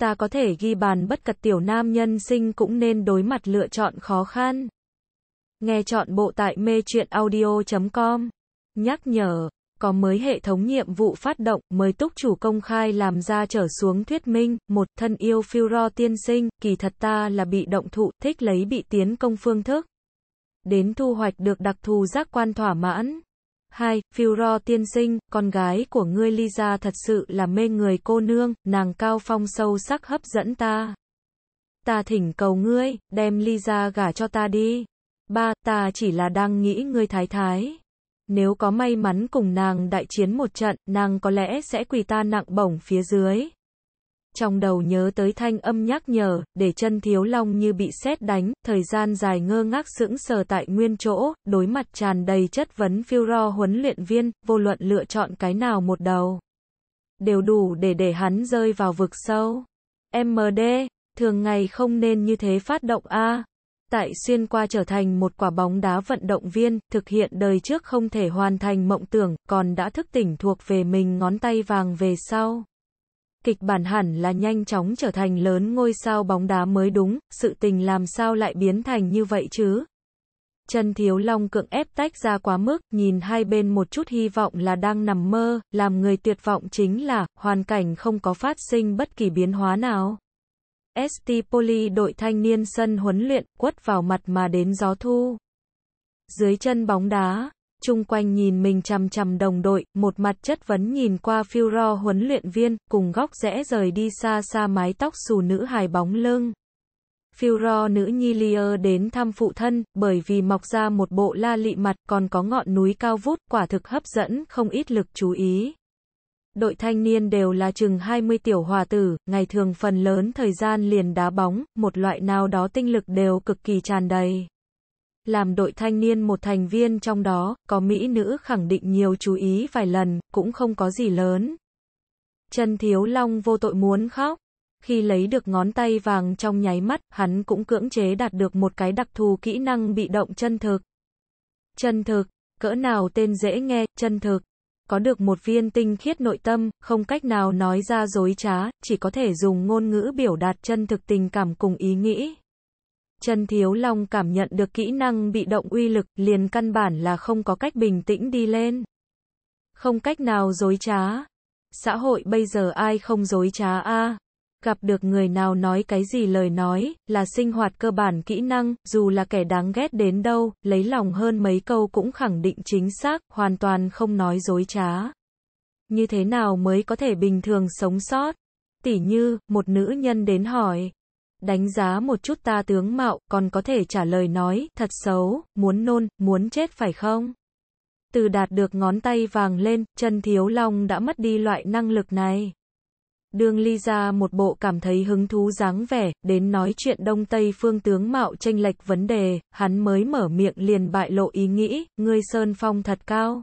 ta có thể ghi bàn bất cật tiểu nam nhân sinh cũng nên đối mặt lựa chọn khó khăn. Nghe chọn bộ tại mê chuyện audio.com. Nhắc nhở, có mới hệ thống nhiệm vụ phát động, mới túc chủ công khai làm ra trở xuống thuyết minh, một thân yêu phiêu ro tiên sinh, kỳ thật ta là bị động thụ, thích lấy bị tiến công phương thức. Đến thu hoạch được đặc thù giác quan thỏa mãn. 2. Fiuro tiên sinh, con gái của ngươi Lisa thật sự là mê người cô nương, nàng cao phong sâu sắc hấp dẫn ta. Ta thỉnh cầu ngươi, đem Lisa gả cho ta đi. ba, Ta chỉ là đang nghĩ ngươi thái thái. Nếu có may mắn cùng nàng đại chiến một trận, nàng có lẽ sẽ quỳ ta nặng bổng phía dưới trong đầu nhớ tới thanh âm nhắc nhở, để chân thiếu long như bị sét đánh, thời gian dài ngơ ngác sững sờ tại nguyên chỗ, đối mặt tràn đầy chất vấn phiêu ro huấn luyện viên, vô luận lựa chọn cái nào một đầu. Đều đủ để để hắn rơi vào vực sâu. MD, thường ngày không nên như thế phát động A. Tại xuyên qua trở thành một quả bóng đá vận động viên, thực hiện đời trước không thể hoàn thành mộng tưởng, còn đã thức tỉnh thuộc về mình ngón tay vàng về sau kịch bản hẳn là nhanh chóng trở thành lớn ngôi sao bóng đá mới đúng, sự tình làm sao lại biến thành như vậy chứ? Trần Thiếu Long cưỡng ép tách ra quá mức, nhìn hai bên một chút hy vọng là đang nằm mơ, làm người tuyệt vọng chính là, hoàn cảnh không có phát sinh bất kỳ biến hóa nào. ST Poli đội thanh niên sân huấn luyện, quất vào mặt mà đến gió thu. Dưới chân bóng đá, chung quanh nhìn mình chằm chằm đồng đội, một mặt chất vấn nhìn qua Furo huấn luyện viên, cùng góc rẽ rời đi xa xa mái tóc xù nữ hài bóng lưng. Furo nữ nhi Lia đến thăm phụ thân, bởi vì mọc ra một bộ la lị mặt còn có ngọn núi cao vút, quả thực hấp dẫn không ít lực chú ý. Đội thanh niên đều là chừng 20 tiểu hòa tử, ngày thường phần lớn thời gian liền đá bóng, một loại nào đó tinh lực đều cực kỳ tràn đầy làm đội thanh niên một thành viên trong đó, có mỹ nữ khẳng định nhiều chú ý vài lần, cũng không có gì lớn. Chân thiếu long vô tội muốn khóc. Khi lấy được ngón tay vàng trong nháy mắt, hắn cũng cưỡng chế đạt được một cái đặc thù kỹ năng bị động chân thực. Chân thực, cỡ nào tên dễ nghe, chân thực. Có được một viên tinh khiết nội tâm, không cách nào nói ra dối trá, chỉ có thể dùng ngôn ngữ biểu đạt chân thực tình cảm cùng ý nghĩ. Trần Thiếu Long cảm nhận được kỹ năng bị động uy lực, liền căn bản là không có cách bình tĩnh đi lên. Không cách nào dối trá. Xã hội bây giờ ai không dối trá a? Gặp được người nào nói cái gì lời nói, là sinh hoạt cơ bản kỹ năng, dù là kẻ đáng ghét đến đâu, lấy lòng hơn mấy câu cũng khẳng định chính xác, hoàn toàn không nói dối trá. Như thế nào mới có thể bình thường sống sót? Tỉ như, một nữ nhân đến hỏi, đánh giá một chút ta tướng mạo, còn có thể trả lời nói, thật xấu, muốn nôn, muốn chết phải không? Từ đạt được ngón tay vàng lên, chân thiếu long đã mất đi loại năng lực này. Đường ly ra một bộ cảm thấy hứng thú dáng vẻ, đến nói chuyện đông tây phương tướng mạo tranh lệch vấn đề, hắn mới mở miệng liền bại lộ ý nghĩ, ngươi sơn phong thật cao.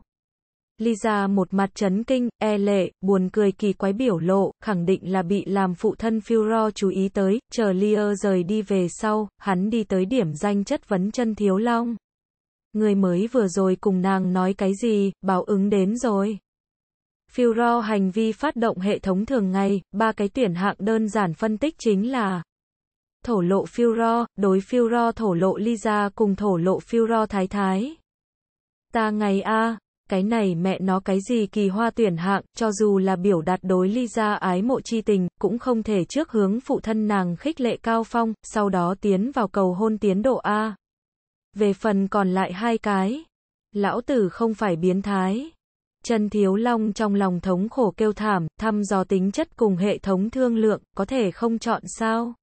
Lisa một mặt chấn kinh, e lệ, buồn cười kỳ quái biểu lộ, khẳng định là bị làm phụ thân Furo chú ý tới, chờ Lear rời đi về sau, hắn đi tới điểm danh chất vấn chân thiếu long. Người mới vừa rồi cùng nàng nói cái gì, báo ứng đến rồi. Furo hành vi phát động hệ thống thường ngày, ba cái tuyển hạng đơn giản phân tích chính là thổ lộ Furo, đối Furo thổ lộ Lisa cùng thổ lộ Furo thái thái. Ta ngày A, cái này mẹ nó cái gì kỳ hoa tuyển hạng, cho dù là biểu đạt đối ly ra ái mộ chi tình, cũng không thể trước hướng phụ thân nàng khích lệ cao phong, sau đó tiến vào cầu hôn tiến độ A. Về phần còn lại hai cái, lão tử không phải biến thái. Trần Thiếu Long trong lòng thống khổ kêu thảm, thăm dò tính chất cùng hệ thống thương lượng, có thể không chọn sao?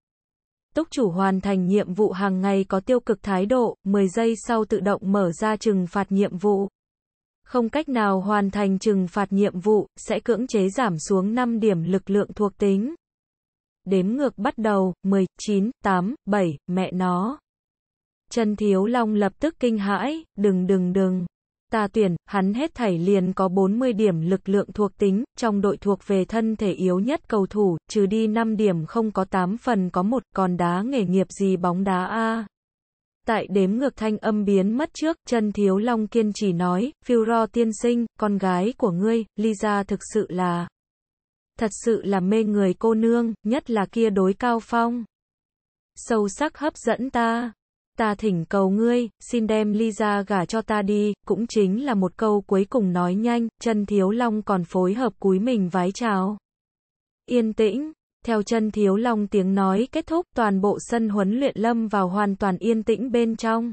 Túc chủ hoàn thành nhiệm vụ hàng ngày có tiêu cực thái độ, 10 giây sau tự động mở ra trừng phạt nhiệm vụ không cách nào hoàn thành trừng phạt nhiệm vụ, sẽ cưỡng chế giảm xuống 5 điểm lực lượng thuộc tính. Đếm ngược bắt đầu, 10, 9, 8, 7, mẹ nó. Trần Thiếu Long lập tức kinh hãi, đừng đừng đừng. Ta tuyển, hắn hết thảy liền có 40 điểm lực lượng thuộc tính, trong đội thuộc về thân thể yếu nhất cầu thủ, trừ đi 5 điểm không có 8 phần có một còn đá nghề nghiệp gì bóng đá A. Tại đếm ngược thanh âm biến mất trước, chân thiếu long kiên trì nói, phiêu ro tiên sinh, con gái của ngươi, Lisa thực sự là... Thật sự là mê người cô nương, nhất là kia đối cao phong. Sâu sắc hấp dẫn ta. Ta thỉnh cầu ngươi, xin đem Lisa gả cho ta đi, cũng chính là một câu cuối cùng nói nhanh, chân thiếu long còn phối hợp cúi mình vái chào. Yên tĩnh, theo chân Thiếu Long tiếng nói kết thúc, toàn bộ sân huấn luyện lâm vào hoàn toàn yên tĩnh bên trong.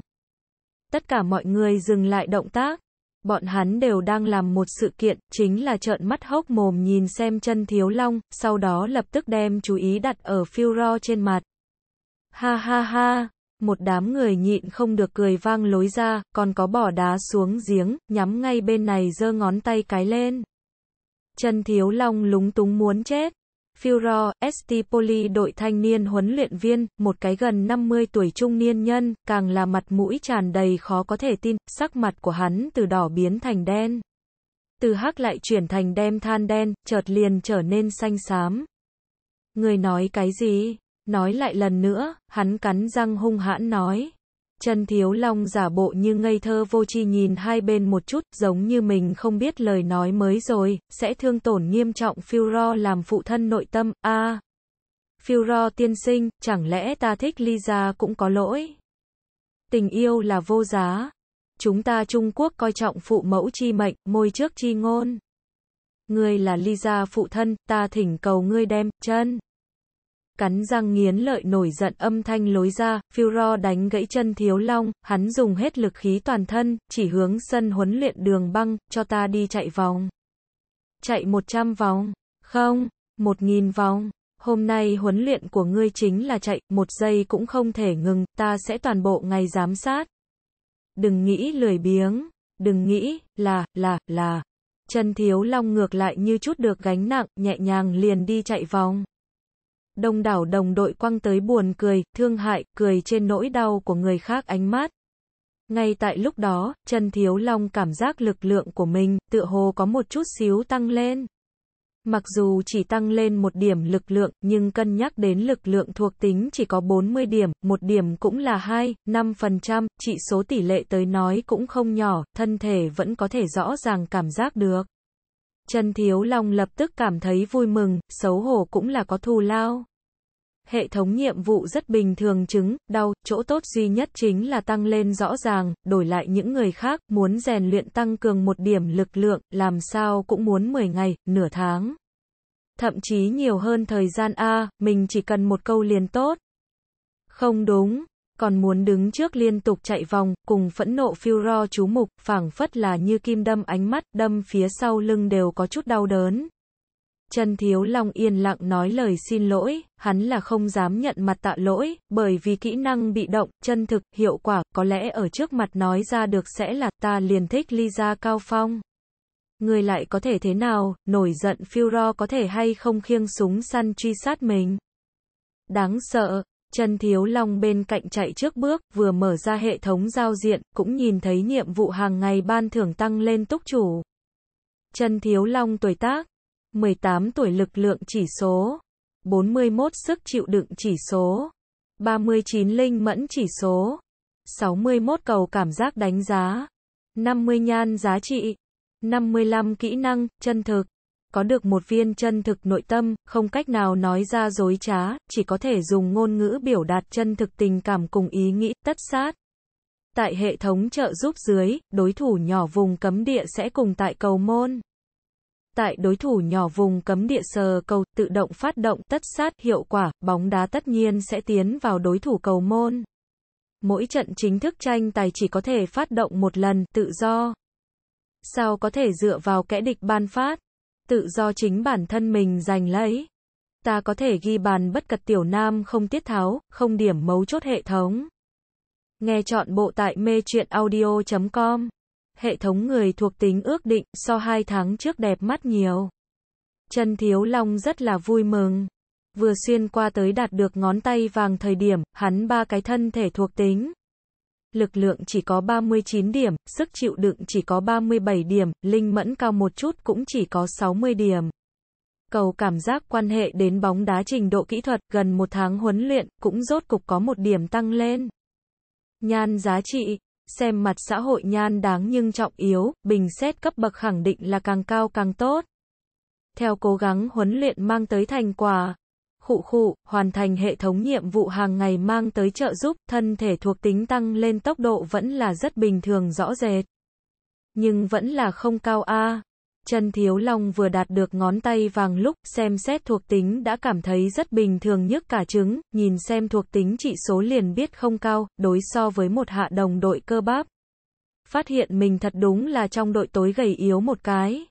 Tất cả mọi người dừng lại động tác. Bọn hắn đều đang làm một sự kiện, chính là trợn mắt hốc mồm nhìn xem chân Thiếu Long, sau đó lập tức đem chú ý đặt ở phiêu ro trên mặt. Ha ha ha, một đám người nhịn không được cười vang lối ra, còn có bỏ đá xuống giếng, nhắm ngay bên này giơ ngón tay cái lên. Chân Thiếu Long lúng túng muốn chết. Furo, ST đội thanh niên huấn luyện viên, một cái gần 50 tuổi trung niên nhân, càng là mặt mũi tràn đầy khó có thể tin, sắc mặt của hắn từ đỏ biến thành đen. Từ hắc lại chuyển thành đem than đen, chợt liền trở nên xanh xám. Người nói cái gì? Nói lại lần nữa, hắn cắn răng hung hãn nói. Trần Thiếu Long giả bộ như ngây thơ vô tri nhìn hai bên một chút, giống như mình không biết lời nói mới rồi, sẽ thương tổn nghiêm trọng phiêu ro làm phụ thân nội tâm, a phiêu ro tiên sinh, chẳng lẽ ta thích Lisa cũng có lỗi? Tình yêu là vô giá. Chúng ta Trung Quốc coi trọng phụ mẫu chi mệnh, môi trước chi ngôn. Ngươi là Lisa phụ thân, ta thỉnh cầu ngươi đem, chân cắn răng nghiến lợi nổi giận âm thanh lối ra, Furo đánh gãy chân thiếu long, hắn dùng hết lực khí toàn thân, chỉ hướng sân huấn luyện đường băng, cho ta đi chạy vòng. Chạy 100 vòng, không, 1.000 vòng. Hôm nay huấn luyện của ngươi chính là chạy, một giây cũng không thể ngừng, ta sẽ toàn bộ ngày giám sát. Đừng nghĩ lười biếng, đừng nghĩ, là, là, là. Chân thiếu long ngược lại như chút được gánh nặng, nhẹ nhàng liền đi chạy vòng đông đảo đồng đội quăng tới buồn cười, thương hại, cười trên nỗi đau của người khác ánh mắt. Ngay tại lúc đó, Trần Thiếu Long cảm giác lực lượng của mình tựa hồ có một chút xíu tăng lên. Mặc dù chỉ tăng lên một điểm lực lượng, nhưng cân nhắc đến lực lượng thuộc tính chỉ có 40 điểm, một điểm cũng là 2, 5%, chỉ số tỷ lệ tới nói cũng không nhỏ, thân thể vẫn có thể rõ ràng cảm giác được. Trần Thiếu Long lập tức cảm thấy vui mừng, xấu hổ cũng là có thù lao. Hệ thống nhiệm vụ rất bình thường chứng, đau, chỗ tốt duy nhất chính là tăng lên rõ ràng, đổi lại những người khác, muốn rèn luyện tăng cường một điểm lực lượng, làm sao cũng muốn 10 ngày, nửa tháng. Thậm chí nhiều hơn thời gian A, mình chỉ cần một câu liền tốt. Không đúng, còn muốn đứng trước liên tục chạy vòng, cùng phẫn nộ phiêu ro chú mục, phảng phất là như kim đâm ánh mắt, đâm phía sau lưng đều có chút đau đớn. Trần Thiếu Long yên lặng nói lời xin lỗi, hắn là không dám nhận mặt tạ lỗi, bởi vì kỹ năng bị động, chân thực, hiệu quả, có lẽ ở trước mặt nói ra được sẽ là ta liền thích ly ra cao phong. Người lại có thể thế nào, nổi giận phiêu ro có thể hay không khiêng súng săn truy sát mình. Đáng sợ, Trần Thiếu Long bên cạnh chạy trước bước, vừa mở ra hệ thống giao diện, cũng nhìn thấy nhiệm vụ hàng ngày ban thưởng tăng lên túc chủ. Trần Thiếu Long tuổi tác, 18 tuổi lực lượng chỉ số, 41 sức chịu đựng chỉ số, 39 linh mẫn chỉ số, 61 cầu cảm giác đánh giá, 50 nhan giá trị, 55 kỹ năng, chân thực có được một viên chân thực nội tâm, không cách nào nói ra dối trá, chỉ có thể dùng ngôn ngữ biểu đạt chân thực tình cảm cùng ý nghĩ, tất sát. Tại hệ thống trợ giúp dưới, đối thủ nhỏ vùng cấm địa sẽ cùng tại cầu môn. Tại đối thủ nhỏ vùng cấm địa sờ cầu, tự động phát động tất sát hiệu quả, bóng đá tất nhiên sẽ tiến vào đối thủ cầu môn. Mỗi trận chính thức tranh tài chỉ có thể phát động một lần, tự do. Sao có thể dựa vào kẻ địch ban phát? tự do chính bản thân mình giành lấy. Ta có thể ghi bàn bất cật tiểu nam không tiết tháo, không điểm mấu chốt hệ thống. Nghe chọn bộ tại mê chuyện audio.com. Hệ thống người thuộc tính ước định so hai tháng trước đẹp mắt nhiều. Trần Thiếu Long rất là vui mừng. Vừa xuyên qua tới đạt được ngón tay vàng thời điểm, hắn ba cái thân thể thuộc tính lực lượng chỉ có 39 điểm, sức chịu đựng chỉ có 37 điểm, linh mẫn cao một chút cũng chỉ có 60 điểm. Cầu cảm giác quan hệ đến bóng đá trình độ kỹ thuật, gần một tháng huấn luyện, cũng rốt cục có một điểm tăng lên. Nhan giá trị, xem mặt xã hội nhan đáng nhưng trọng yếu, bình xét cấp bậc khẳng định là càng cao càng tốt. Theo cố gắng huấn luyện mang tới thành quả, khụ khụ, hoàn thành hệ thống nhiệm vụ hàng ngày mang tới trợ giúp, thân thể thuộc tính tăng lên tốc độ vẫn là rất bình thường rõ rệt. Nhưng vẫn là không cao a. À. Chân Thiếu Long vừa đạt được ngón tay vàng lúc xem xét thuộc tính đã cảm thấy rất bình thường nhất cả trứng, nhìn xem thuộc tính trị số liền biết không cao, đối so với một hạ đồng đội cơ bắp. Phát hiện mình thật đúng là trong đội tối gầy yếu một cái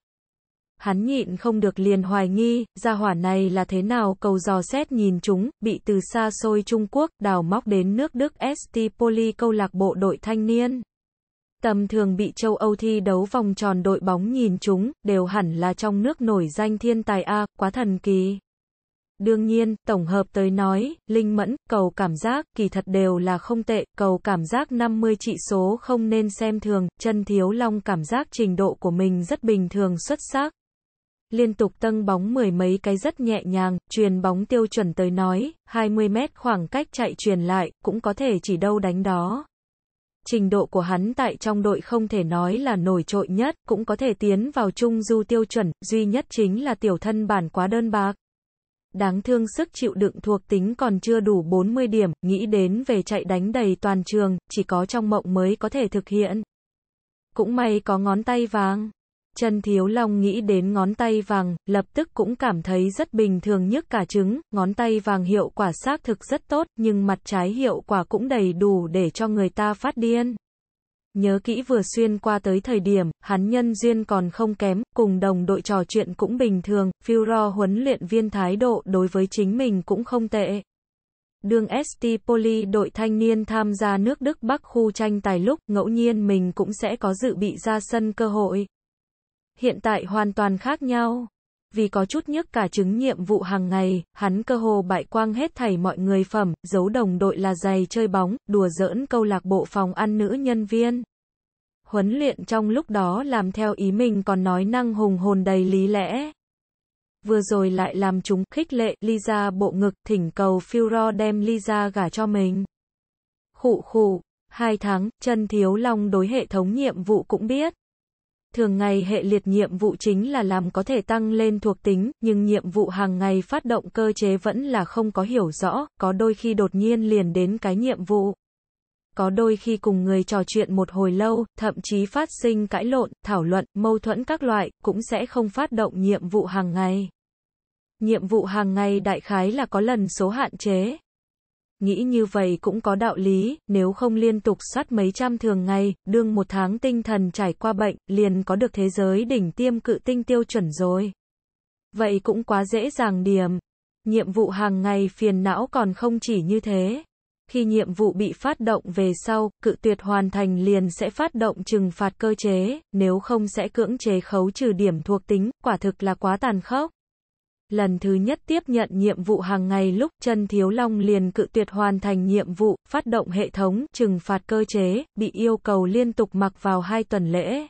hắn nhịn không được liền hoài nghi, gia hỏa này là thế nào cầu dò xét nhìn chúng, bị từ xa xôi Trung Quốc đào móc đến nước Đức ST Poli câu lạc bộ đội thanh niên. Tầm thường bị châu Âu thi đấu vòng tròn đội bóng nhìn chúng, đều hẳn là trong nước nổi danh thiên tài A, quá thần kỳ. Đương nhiên, tổng hợp tới nói, linh mẫn, cầu cảm giác, kỳ thật đều là không tệ, cầu cảm giác 50 trị số không nên xem thường, chân thiếu long cảm giác trình độ của mình rất bình thường xuất sắc, liên tục tăng bóng mười mấy cái rất nhẹ nhàng, truyền bóng tiêu chuẩn tới nói, 20 mét khoảng cách chạy truyền lại, cũng có thể chỉ đâu đánh đó. Trình độ của hắn tại trong đội không thể nói là nổi trội nhất, cũng có thể tiến vào chung du tiêu chuẩn, duy nhất chính là tiểu thân bản quá đơn bạc. Đáng thương sức chịu đựng thuộc tính còn chưa đủ 40 điểm, nghĩ đến về chạy đánh đầy toàn trường, chỉ có trong mộng mới có thể thực hiện. Cũng may có ngón tay vàng. Trần Thiếu Long nghĩ đến ngón tay vàng, lập tức cũng cảm thấy rất bình thường nhất cả trứng, ngón tay vàng hiệu quả xác thực rất tốt, nhưng mặt trái hiệu quả cũng đầy đủ để cho người ta phát điên. Nhớ kỹ vừa xuyên qua tới thời điểm, hắn nhân duyên còn không kém, cùng đồng đội trò chuyện cũng bình thường, Furo huấn luyện viên thái độ đối với chính mình cũng không tệ. Đường ST Poli đội thanh niên tham gia nước Đức Bắc khu tranh tài lúc, ngẫu nhiên mình cũng sẽ có dự bị ra sân cơ hội hiện tại hoàn toàn khác nhau. Vì có chút nhức cả chứng nhiệm vụ hàng ngày, hắn cơ hồ bại quang hết thảy mọi người phẩm, giấu đồng đội là giày chơi bóng, đùa giỡn câu lạc bộ phòng ăn nữ nhân viên. Huấn luyện trong lúc đó làm theo ý mình còn nói năng hùng hồn đầy lý lẽ. Vừa rồi lại làm chúng khích lệ Lisa bộ ngực thỉnh cầu Furo đem Lisa gả cho mình. Khụ khụ, hai tháng, chân thiếu long đối hệ thống nhiệm vụ cũng biết. Thường ngày hệ liệt nhiệm vụ chính là làm có thể tăng lên thuộc tính, nhưng nhiệm vụ hàng ngày phát động cơ chế vẫn là không có hiểu rõ, có đôi khi đột nhiên liền đến cái nhiệm vụ. Có đôi khi cùng người trò chuyện một hồi lâu, thậm chí phát sinh cãi lộn, thảo luận, mâu thuẫn các loại, cũng sẽ không phát động nhiệm vụ hàng ngày. Nhiệm vụ hàng ngày đại khái là có lần số hạn chế, Nghĩ như vậy cũng có đạo lý, nếu không liên tục soát mấy trăm thường ngày, đương một tháng tinh thần trải qua bệnh, liền có được thế giới đỉnh tiêm cự tinh tiêu chuẩn rồi. Vậy cũng quá dễ dàng điểm. Nhiệm vụ hàng ngày phiền não còn không chỉ như thế. Khi nhiệm vụ bị phát động về sau, cự tuyệt hoàn thành liền sẽ phát động trừng phạt cơ chế, nếu không sẽ cưỡng chế khấu trừ điểm thuộc tính, quả thực là quá tàn khốc. Lần thứ nhất tiếp nhận nhiệm vụ hàng ngày lúc Trần Thiếu Long liền cự tuyệt hoàn thành nhiệm vụ, phát động hệ thống trừng phạt cơ chế, bị yêu cầu liên tục mặc vào hai tuần lễ.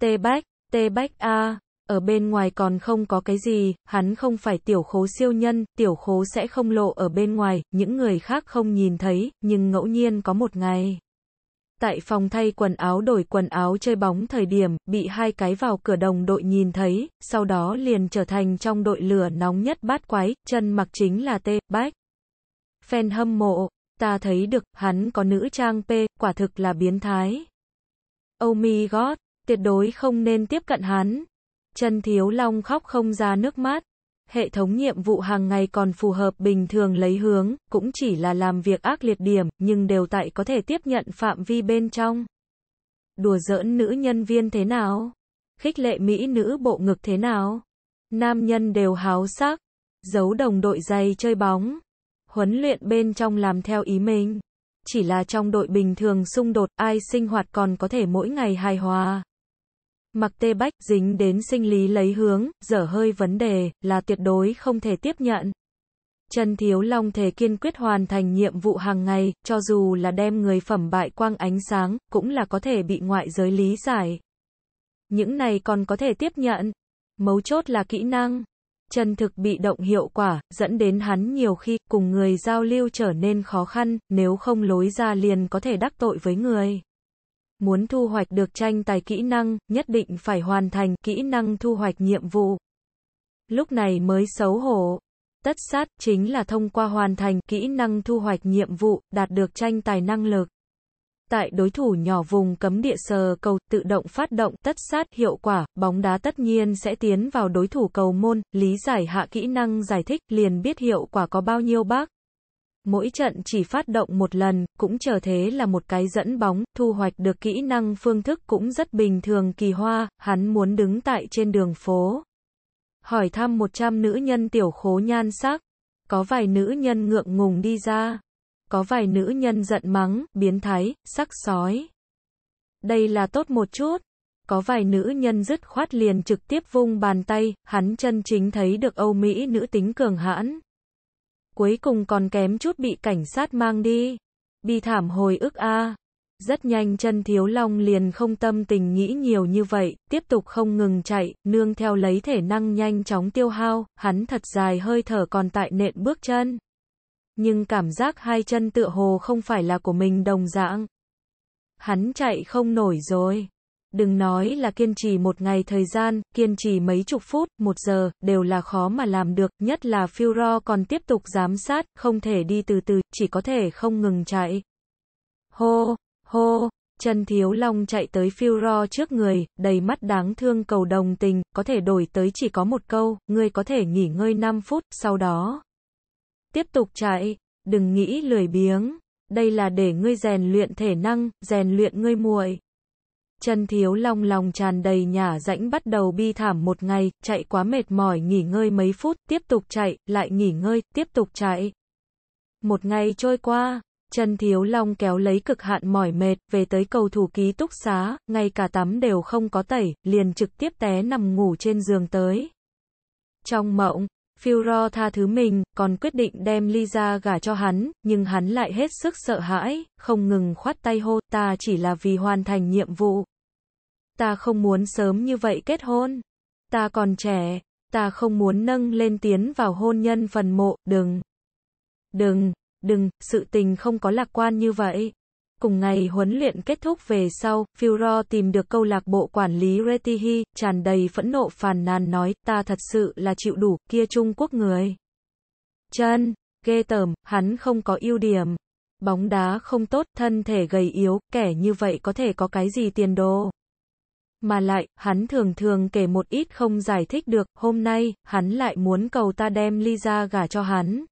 Tê Bách, Tê Bách A, ở bên ngoài còn không có cái gì, hắn không phải tiểu khố siêu nhân, tiểu khố sẽ không lộ ở bên ngoài, những người khác không nhìn thấy, nhưng ngẫu nhiên có một ngày. Tại phòng thay quần áo đổi quần áo chơi bóng thời điểm, bị hai cái vào cửa đồng đội nhìn thấy, sau đó liền trở thành trong đội lửa nóng nhất bát quái, chân mặc chính là t bách. Fan hâm mộ, ta thấy được, hắn có nữ trang P, quả thực là biến thái. Oh my god, tuyệt đối không nên tiếp cận hắn. Chân thiếu long khóc không ra nước mắt hệ thống nhiệm vụ hàng ngày còn phù hợp bình thường lấy hướng, cũng chỉ là làm việc ác liệt điểm, nhưng đều tại có thể tiếp nhận phạm vi bên trong. Đùa giỡn nữ nhân viên thế nào? Khích lệ mỹ nữ bộ ngực thế nào? Nam nhân đều háo sắc, giấu đồng đội giày chơi bóng, huấn luyện bên trong làm theo ý mình. Chỉ là trong đội bình thường xung đột ai sinh hoạt còn có thể mỗi ngày hài hòa. Mặc tê bách dính đến sinh lý lấy hướng, dở hơi vấn đề, là tuyệt đối không thể tiếp nhận. Trần Thiếu Long thể kiên quyết hoàn thành nhiệm vụ hàng ngày, cho dù là đem người phẩm bại quang ánh sáng, cũng là có thể bị ngoại giới lý giải. Những này còn có thể tiếp nhận. Mấu chốt là kỹ năng. Trần thực bị động hiệu quả, dẫn đến hắn nhiều khi, cùng người giao lưu trở nên khó khăn, nếu không lối ra liền có thể đắc tội với người. Muốn thu hoạch được tranh tài kỹ năng, nhất định phải hoàn thành kỹ năng thu hoạch nhiệm vụ. Lúc này mới xấu hổ. Tất sát chính là thông qua hoàn thành kỹ năng thu hoạch nhiệm vụ, đạt được tranh tài năng lực. Tại đối thủ nhỏ vùng cấm địa sờ cầu tự động phát động tất sát hiệu quả, bóng đá tất nhiên sẽ tiến vào đối thủ cầu môn, lý giải hạ kỹ năng giải thích liền biết hiệu quả có bao nhiêu bác mỗi trận chỉ phát động một lần, cũng chờ thế là một cái dẫn bóng, thu hoạch được kỹ năng phương thức cũng rất bình thường kỳ hoa, hắn muốn đứng tại trên đường phố. Hỏi thăm 100 nữ nhân tiểu khố nhan sắc, có vài nữ nhân ngượng ngùng đi ra, có vài nữ nhân giận mắng, biến thái, sắc sói. Đây là tốt một chút. Có vài nữ nhân dứt khoát liền trực tiếp vung bàn tay, hắn chân chính thấy được Âu Mỹ nữ tính cường hãn cuối cùng còn kém chút bị cảnh sát mang đi. Bi thảm hồi ức a. Rất nhanh chân thiếu long liền không tâm tình nghĩ nhiều như vậy, tiếp tục không ngừng chạy, nương theo lấy thể năng nhanh chóng tiêu hao, hắn thật dài hơi thở còn tại nện bước chân. Nhưng cảm giác hai chân tựa hồ không phải là của mình đồng dạng. Hắn chạy không nổi rồi. Đừng nói là kiên trì một ngày thời gian, kiên trì mấy chục phút, một giờ, đều là khó mà làm được, nhất là Furo còn tiếp tục giám sát, không thể đi từ từ, chỉ có thể không ngừng chạy. Hô, hô, Trần Thiếu Long chạy tới Furo trước người, đầy mắt đáng thương cầu đồng tình, có thể đổi tới chỉ có một câu, ngươi có thể nghỉ ngơi 5 phút, sau đó. Tiếp tục chạy, đừng nghĩ lười biếng, đây là để ngươi rèn luyện thể năng, rèn luyện ngươi muội. Trần Thiếu Long lòng tràn đầy nhà rãnh bắt đầu bi thảm một ngày, chạy quá mệt mỏi nghỉ ngơi mấy phút, tiếp tục chạy, lại nghỉ ngơi, tiếp tục chạy. Một ngày trôi qua, Trần Thiếu Long kéo lấy cực hạn mỏi mệt, về tới cầu thủ ký túc xá, ngay cả tắm đều không có tẩy, liền trực tiếp té nằm ngủ trên giường tới. Trong mộng, Fiora tha thứ mình, còn quyết định đem Lisa gả cho hắn, nhưng hắn lại hết sức sợ hãi, không ngừng khoát tay hô, ta chỉ là vì hoàn thành nhiệm vụ. Ta không muốn sớm như vậy kết hôn. Ta còn trẻ, ta không muốn nâng lên tiến vào hôn nhân phần mộ, đừng. Đừng, đừng, sự tình không có lạc quan như vậy. Cùng ngày huấn luyện kết thúc về sau, Furo tìm được câu lạc bộ quản lý Retihi, tràn đầy phẫn nộ phàn nàn nói, ta thật sự là chịu đủ, kia Trung Quốc người. Chân, ghê tởm, hắn không có ưu điểm. Bóng đá không tốt, thân thể gầy yếu, kẻ như vậy có thể có cái gì tiền đồ. Mà lại, hắn thường thường kể một ít không giải thích được, hôm nay, hắn lại muốn cầu ta đem Lisa gả cho hắn.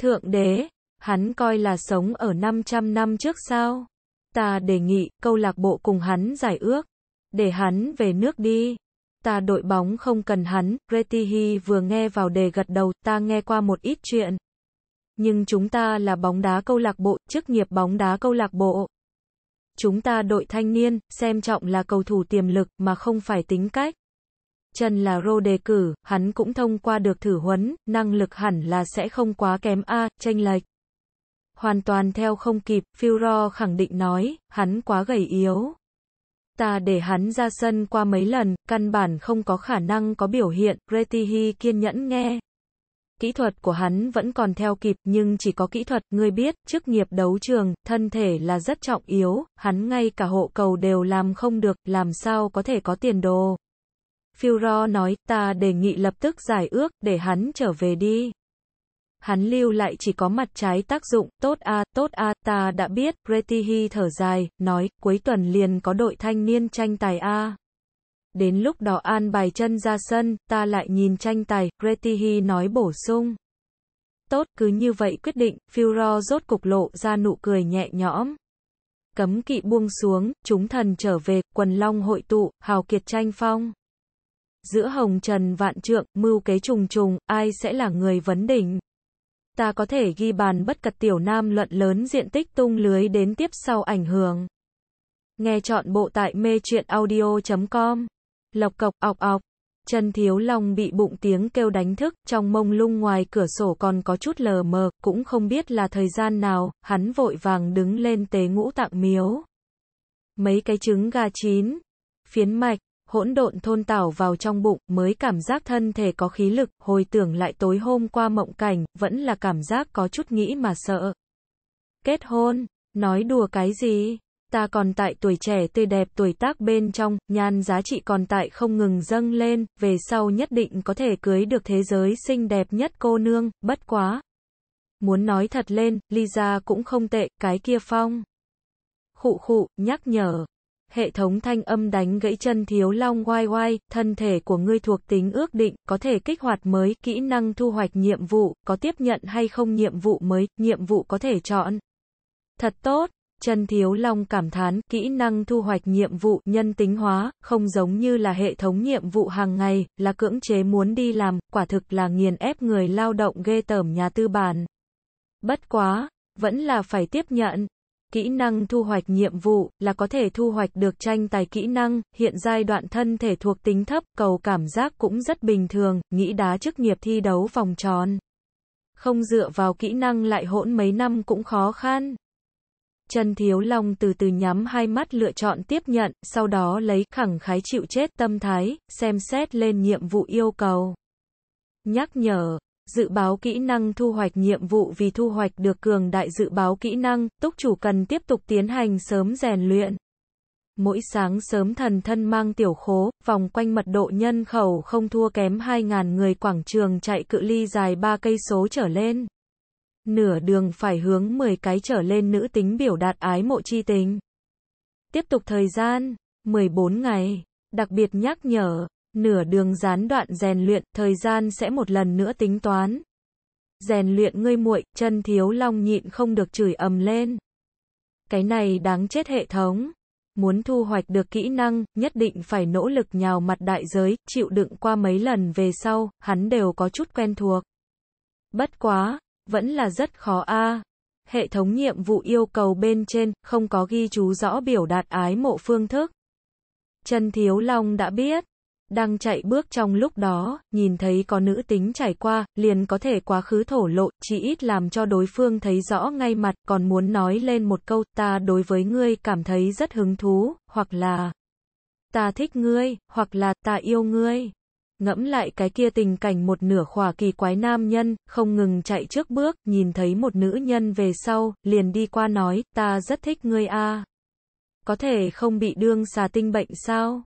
Thượng đế, Hắn coi là sống ở 500 năm trước sao? Ta đề nghị câu lạc bộ cùng hắn giải ước, để hắn về nước đi. Ta đội bóng không cần hắn, Retihi vừa nghe vào đề gật đầu, ta nghe qua một ít chuyện. Nhưng chúng ta là bóng đá câu lạc bộ, chức nghiệp bóng đá câu lạc bộ. Chúng ta đội thanh niên, xem trọng là cầu thủ tiềm lực mà không phải tính cách. Trần là rô đề cử, hắn cũng thông qua được thử huấn, năng lực hẳn là sẽ không quá kém A, tranh lệch hoàn toàn theo không kịp, Furo khẳng định nói, hắn quá gầy yếu. Ta để hắn ra sân qua mấy lần, căn bản không có khả năng có biểu hiện, Retihi kiên nhẫn nghe. Kỹ thuật của hắn vẫn còn theo kịp, nhưng chỉ có kỹ thuật, ngươi biết, chức nghiệp đấu trường, thân thể là rất trọng yếu, hắn ngay cả hộ cầu đều làm không được, làm sao có thể có tiền đồ. Furo nói, ta đề nghị lập tức giải ước, để hắn trở về đi hắn lưu lại chỉ có mặt trái tác dụng, tốt a, tốt a, ta đã biết, Retihi thở dài, nói, cuối tuần liền có đội thanh niên tranh tài a. Đến lúc đó an bài chân ra sân, ta lại nhìn tranh tài, Retihi nói bổ sung. Tốt, cứ như vậy quyết định, Furo rốt cục lộ ra nụ cười nhẹ nhõm. Cấm kỵ buông xuống, chúng thần trở về, quần long hội tụ, hào kiệt tranh phong. Giữa hồng trần vạn trượng, mưu kế trùng trùng, ai sẽ là người vấn đỉnh? ta có thể ghi bàn bất cật tiểu nam luận lớn diện tích tung lưới đến tiếp sau ảnh hưởng. Nghe chọn bộ tại mê chuyện audio.com. lọc cọc ọc ọc. chân Thiếu Long bị bụng tiếng kêu đánh thức, trong mông lung ngoài cửa sổ còn có chút lờ mờ, cũng không biết là thời gian nào, hắn vội vàng đứng lên tế ngũ tạng miếu. Mấy cái trứng gà chín, phiến mạch, hỗn độn thôn tảo vào trong bụng, mới cảm giác thân thể có khí lực, hồi tưởng lại tối hôm qua mộng cảnh, vẫn là cảm giác có chút nghĩ mà sợ. Kết hôn, nói đùa cái gì? Ta còn tại tuổi trẻ tươi đẹp tuổi tác bên trong, nhan giá trị còn tại không ngừng dâng lên, về sau nhất định có thể cưới được thế giới xinh đẹp nhất cô nương, bất quá. Muốn nói thật lên, Lisa cũng không tệ, cái kia phong. Khụ khụ, nhắc nhở, Hệ thống thanh âm đánh gãy chân thiếu long oai oai, thân thể của ngươi thuộc tính ước định, có thể kích hoạt mới, kỹ năng thu hoạch nhiệm vụ, có tiếp nhận hay không nhiệm vụ mới, nhiệm vụ có thể chọn. Thật tốt, chân thiếu long cảm thán, kỹ năng thu hoạch nhiệm vụ, nhân tính hóa, không giống như là hệ thống nhiệm vụ hàng ngày, là cưỡng chế muốn đi làm, quả thực là nghiền ép người lao động ghê tởm nhà tư bản. Bất quá, vẫn là phải tiếp nhận, Kỹ năng thu hoạch nhiệm vụ là có thể thu hoạch được tranh tài kỹ năng, hiện giai đoạn thân thể thuộc tính thấp, cầu cảm giác cũng rất bình thường, nghĩ đá chức nghiệp thi đấu vòng tròn. Không dựa vào kỹ năng lại hỗn mấy năm cũng khó khăn. Trần Thiếu Long từ từ nhắm hai mắt lựa chọn tiếp nhận, sau đó lấy khẳng khái chịu chết tâm thái, xem xét lên nhiệm vụ yêu cầu. Nhắc nhở, Dự báo kỹ năng thu hoạch nhiệm vụ vì thu hoạch được cường đại dự báo kỹ năng, túc chủ cần tiếp tục tiến hành sớm rèn luyện. Mỗi sáng sớm thần thân mang tiểu khố, vòng quanh mật độ nhân khẩu không thua kém 2.000 người quảng trường chạy cự ly dài 3 cây số trở lên. Nửa đường phải hướng 10 cái trở lên nữ tính biểu đạt ái mộ chi tình. Tiếp tục thời gian, 14 ngày, đặc biệt nhắc nhở, nửa đường gián đoạn rèn luyện, thời gian sẽ một lần nữa tính toán. Rèn luyện ngươi muội, chân thiếu long nhịn không được chửi ầm lên. Cái này đáng chết hệ thống. Muốn thu hoạch được kỹ năng, nhất định phải nỗ lực nhào mặt đại giới, chịu đựng qua mấy lần về sau, hắn đều có chút quen thuộc. Bất quá, vẫn là rất khó a. Hệ thống nhiệm vụ yêu cầu bên trên, không có ghi chú rõ biểu đạt ái mộ phương thức. Trần Thiếu Long đã biết, đang chạy bước trong lúc đó, nhìn thấy có nữ tính trải qua, liền có thể quá khứ thổ lộ, chỉ ít làm cho đối phương thấy rõ ngay mặt, còn muốn nói lên một câu, ta đối với ngươi cảm thấy rất hứng thú, hoặc là ta thích ngươi, hoặc là ta yêu ngươi. Ngẫm lại cái kia tình cảnh một nửa khỏa kỳ quái nam nhân, không ngừng chạy trước bước, nhìn thấy một nữ nhân về sau, liền đi qua nói, ta rất thích ngươi a Có thể không bị đương xà tinh bệnh sao?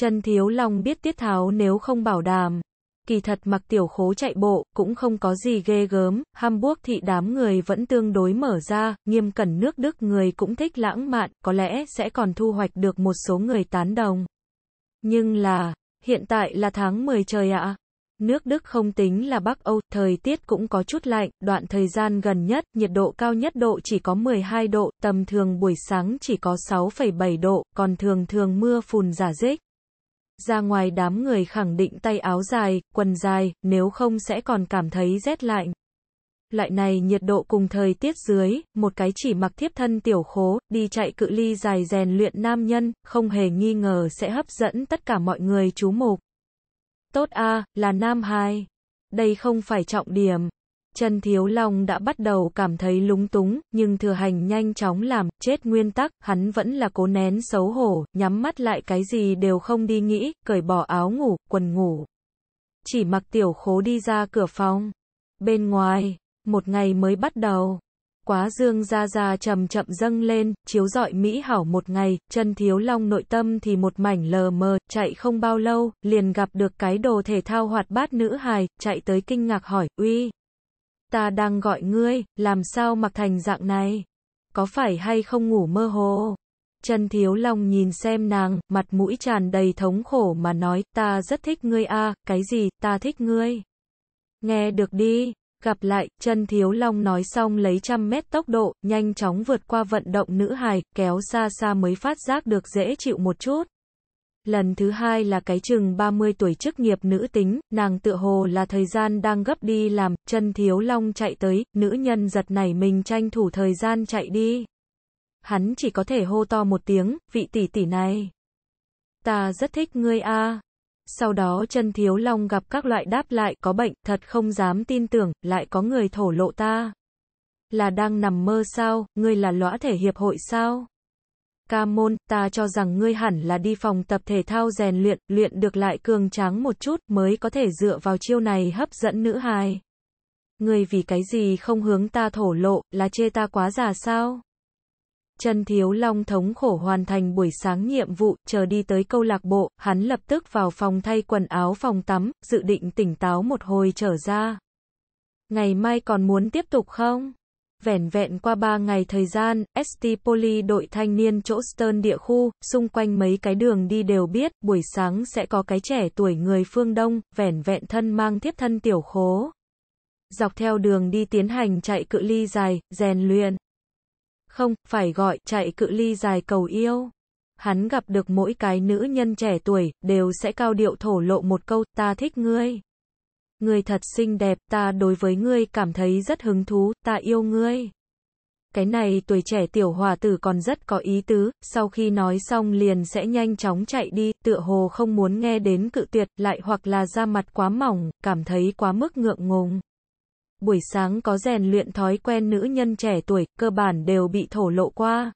Trần Thiếu Long biết Tiết Tháo nếu không bảo đảm. Kỳ thật mặc tiểu khố chạy bộ, cũng không có gì ghê gớm, Hamburg thị đám người vẫn tương đối mở ra, nghiêm cẩn nước Đức người cũng thích lãng mạn, có lẽ sẽ còn thu hoạch được một số người tán đồng. Nhưng là, hiện tại là tháng 10 trời ạ. Nước Đức không tính là Bắc Âu, thời tiết cũng có chút lạnh, đoạn thời gian gần nhất, nhiệt độ cao nhất độ chỉ có 12 độ, tầm thường buổi sáng chỉ có 6,7 độ, còn thường thường mưa phùn giả dích ra ngoài đám người khẳng định tay áo dài, quần dài, nếu không sẽ còn cảm thấy rét lạnh. Lại này nhiệt độ cùng thời tiết dưới, một cái chỉ mặc thiếp thân tiểu khố, đi chạy cự ly dài rèn luyện nam nhân, không hề nghi ngờ sẽ hấp dẫn tất cả mọi người chú mục. Tốt a, là nam hai Đây không phải trọng điểm, Trần Thiếu Long đã bắt đầu cảm thấy lúng túng, nhưng thừa hành nhanh chóng làm, chết nguyên tắc, hắn vẫn là cố nén xấu hổ, nhắm mắt lại cái gì đều không đi nghĩ, cởi bỏ áo ngủ, quần ngủ. Chỉ mặc tiểu khố đi ra cửa phòng. Bên ngoài, một ngày mới bắt đầu. Quá dương ra ra chậm chậm dâng lên, chiếu dọi Mỹ hảo một ngày, chân thiếu long nội tâm thì một mảnh lờ mờ, chạy không bao lâu, liền gặp được cái đồ thể thao hoạt bát nữ hài, chạy tới kinh ngạc hỏi, uy ta đang gọi ngươi, làm sao mặc thành dạng này? Có phải hay không ngủ mơ hồ? Trần Thiếu Long nhìn xem nàng, mặt mũi tràn đầy thống khổ mà nói, ta rất thích ngươi a, cái gì, ta thích ngươi. Nghe được đi, gặp lại, Trần Thiếu Long nói xong lấy trăm mét tốc độ, nhanh chóng vượt qua vận động nữ hài, kéo xa xa mới phát giác được dễ chịu một chút. Lần thứ hai là cái chừng 30 tuổi chức nghiệp nữ tính, nàng tựa hồ là thời gian đang gấp đi làm, chân thiếu long chạy tới, nữ nhân giật nảy mình tranh thủ thời gian chạy đi. Hắn chỉ có thể hô to một tiếng, vị tỷ tỷ này. Ta rất thích ngươi a. Sau đó chân thiếu long gặp các loại đáp lại, có bệnh, thật không dám tin tưởng, lại có người thổ lộ ta. Là đang nằm mơ sao, ngươi là lõa thể hiệp hội sao? Ca môn, ta cho rằng ngươi hẳn là đi phòng tập thể thao rèn luyện, luyện được lại cường tráng một chút mới có thể dựa vào chiêu này hấp dẫn nữ hài. Ngươi vì cái gì không hướng ta thổ lộ, là chê ta quá già sao? Trần Thiếu Long thống khổ hoàn thành buổi sáng nhiệm vụ, chờ đi tới câu lạc bộ, hắn lập tức vào phòng thay quần áo phòng tắm, dự định tỉnh táo một hồi trở ra. Ngày mai còn muốn tiếp tục không? Vẻn vẹn qua 3 ngày thời gian, ST Poly đội thanh niên chỗ Stern địa khu, xung quanh mấy cái đường đi đều biết, buổi sáng sẽ có cái trẻ tuổi người phương Đông, vẻn vẹn thân mang thiếp thân tiểu khố. Dọc theo đường đi tiến hành chạy cự ly dài, rèn luyện. Không, phải gọi, chạy cự ly dài cầu yêu. Hắn gặp được mỗi cái nữ nhân trẻ tuổi, đều sẽ cao điệu thổ lộ một câu, ta thích ngươi. Người thật xinh đẹp, ta đối với ngươi cảm thấy rất hứng thú, ta yêu ngươi. Cái này tuổi trẻ tiểu hòa tử còn rất có ý tứ, sau khi nói xong liền sẽ nhanh chóng chạy đi, tựa hồ không muốn nghe đến cự tuyệt, lại hoặc là da mặt quá mỏng, cảm thấy quá mức ngượng ngùng. Buổi sáng có rèn luyện thói quen nữ nhân trẻ tuổi, cơ bản đều bị thổ lộ qua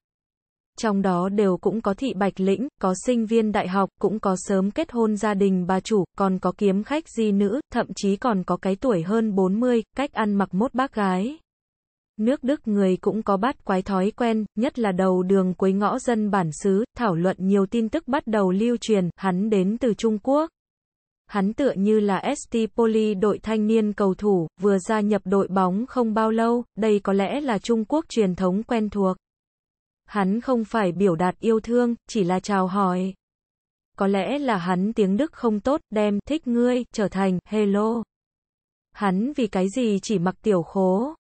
trong đó đều cũng có thị bạch lĩnh, có sinh viên đại học, cũng có sớm kết hôn gia đình bà chủ, còn có kiếm khách di nữ, thậm chí còn có cái tuổi hơn 40, cách ăn mặc mốt bác gái. Nước Đức người cũng có bát quái thói quen, nhất là đầu đường cuối ngõ dân bản xứ, thảo luận nhiều tin tức bắt đầu lưu truyền, hắn đến từ Trung Quốc. Hắn tựa như là ST Poli đội thanh niên cầu thủ, vừa gia nhập đội bóng không bao lâu, đây có lẽ là Trung Quốc truyền thống quen thuộc. Hắn không phải biểu đạt yêu thương, chỉ là chào hỏi. Có lẽ là hắn tiếng Đức không tốt, đem thích ngươi trở thành hello. Hắn vì cái gì chỉ mặc tiểu khố.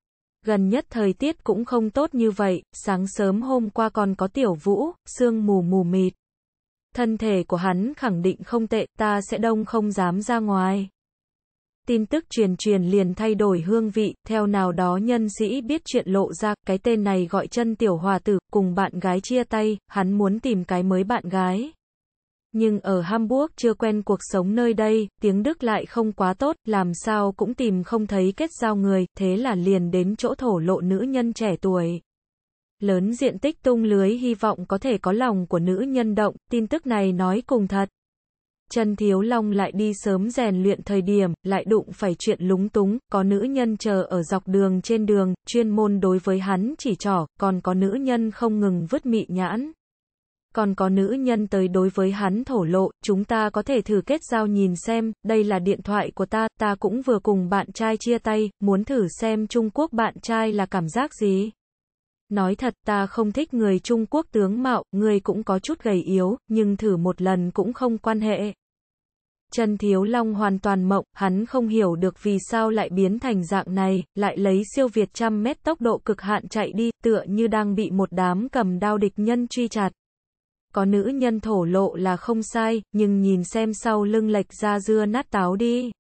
Gần nhất thời tiết cũng không tốt như vậy, sáng sớm hôm qua còn có tiểu vũ, sương mù mù mịt. Thân thể của hắn khẳng định không tệ, ta sẽ đông không dám ra ngoài tin tức truyền truyền liền thay đổi hương vị, theo nào đó nhân sĩ biết chuyện lộ ra, cái tên này gọi chân tiểu hòa tử, cùng bạn gái chia tay, hắn muốn tìm cái mới bạn gái. Nhưng ở Hamburg chưa quen cuộc sống nơi đây, tiếng Đức lại không quá tốt, làm sao cũng tìm không thấy kết giao người, thế là liền đến chỗ thổ lộ nữ nhân trẻ tuổi lớn diện tích tung lưới hy vọng có thể có lòng của nữ nhân động, tin tức này nói cùng thật, Trần Thiếu Long lại đi sớm rèn luyện thời điểm, lại đụng phải chuyện lúng túng, có nữ nhân chờ ở dọc đường trên đường, chuyên môn đối với hắn chỉ trỏ, còn có nữ nhân không ngừng vứt mị nhãn. Còn có nữ nhân tới đối với hắn thổ lộ, chúng ta có thể thử kết giao nhìn xem, đây là điện thoại của ta, ta cũng vừa cùng bạn trai chia tay, muốn thử xem Trung Quốc bạn trai là cảm giác gì. Nói thật ta không thích người Trung Quốc tướng mạo, người cũng có chút gầy yếu, nhưng thử một lần cũng không quan hệ. Trần Thiếu Long hoàn toàn mộng, hắn không hiểu được vì sao lại biến thành dạng này, lại lấy siêu việt trăm mét tốc độ cực hạn chạy đi, tựa như đang bị một đám cầm đao địch nhân truy chặt. Có nữ nhân thổ lộ là không sai, nhưng nhìn xem sau lưng lệch ra dưa nát táo đi.